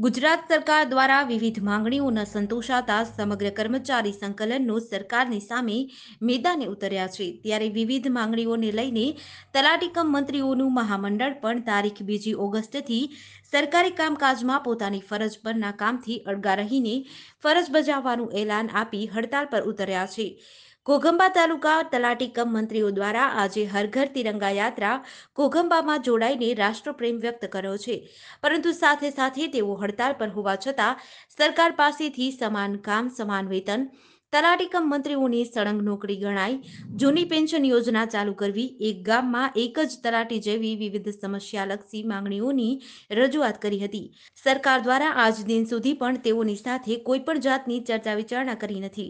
ગુજરાત સરકાર દ્વારા વિવિધ માંગણીઓના સંતોષાતા સમગ્ર કર્મચારી સંકલનનો સરકારની સામે મેદાને ઉતર્યા છે ત્યારે વિવિધ માંગણીઓને લઈને તલાટીકમ મંત્રીઓનું મહામંડળ પણ તારીખ બીજી ઓગસ્ટથી સરકારી કામકાજમાં પોતાની ફરજ પરના કામથી અળગા રહીને ફરજ બજાવવાનું એલાન આપી હડતાળ પર ઉતર્યા છે કોગંબા તાલુકા તલાટી કમ મંત્રીઓ દ્વારા આજે હરઘર તિરંગા યાત્રા કોગંબામાં જોડાઈને રાષ્ટ્રપ્રેમ વ્યક્ત કર્યો છે પરંતુ સાથે સાથે તેઓ હડતાળ પર હોવા છતાં સરકાર પાસેથી સમાન કામ સમાન વેતન તલાટીકમ મંત્રીઓની સળંગ નોકરી ગણાય જૂની પેન્શન યોજના ચાલુ કરવી એક ગામમાં એક જ તલાટી જેવી વિવિધ સમસ્યાલક્ષી માંગણીઓની રજૂઆત કરી હતી સરકાર દ્વારા આજ દિન સુધી પણ તેઓની સાથે કોઈ પણ જાતની ચર્ચા વિચારણા કરી નથી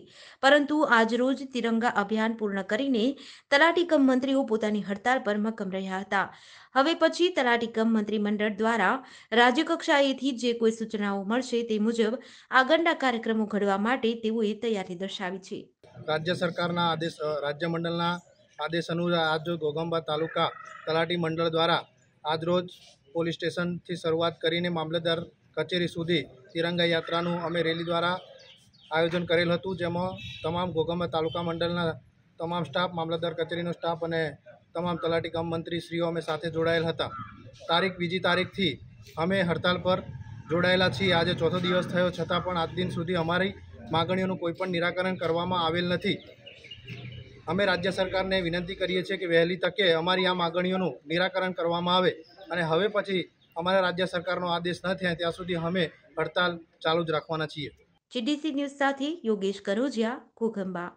પરંતુ આજ રોજ તિરંગા અભિયાન પૂર્ણ કરીને તલાટીકમ મંત્રીઓ પોતાની હડતાલ પર મક્કમ રહ્યા હતા હવે પછી તલાટીકમ મંત્રીમંડળ દ્વારા રાજ્યકક્ષાએથી જે કોઈ સૂચનાઓ મળશે તે મુજબ આગળના કાર્યક્રમો ઘડવા માટે તેઓએ તૈયારી દર્શાવી દર્શાવી છે રાજ્ય સરકારના આદેશ રાજ્ય મંડળના આદેશ અનુસાર આજ ઘોઘંબા તાલુકા તલાટી મંડળ દ્વારા આજરોજ પોલીસ સ્ટેશનથી શરૂઆત કરીને મામલતદાર કચેરી સુધી તિરંગા યાત્રાનું અમે રેલી દ્વારા આયોજન કરેલ હતું જેમાં તમામ ઘોઘંબા તાલુકા મંડળના તમામ સ્ટાફ મામલતદાર કચેરીનો સ્ટાફ અને તમામ તલાટી કામ મંત્રીશ્રીઓ અમે સાથે જોડાયેલ હતા તારીખ બીજી તારીખથી અમે હડતાલ પર જોડાયેલા છીએ આજે ચોથો દિવસ થયો છતાં પણ આજ દિન સુધી અમારી માગણીઓનું કોઈપણ નિરાકરણ કરવામાં આવેલ નથી અમે રાજ્ય સરકારને વિનંતી કરીએ છીએ કે વહેલી તકે અમારી આ માગણીઓનું નિરાકરણ કરવામાં આવે અને હવે પછી અમારા રાજ્ય સરકારનો આદેશ ન થાય ત્યાં સુધી અમે હડતાલ ચાલુ જ રાખવાના છીએ જીડીસી ન્યૂઝ સાથે યોગેશ કરોજિયા ઘોઘંબા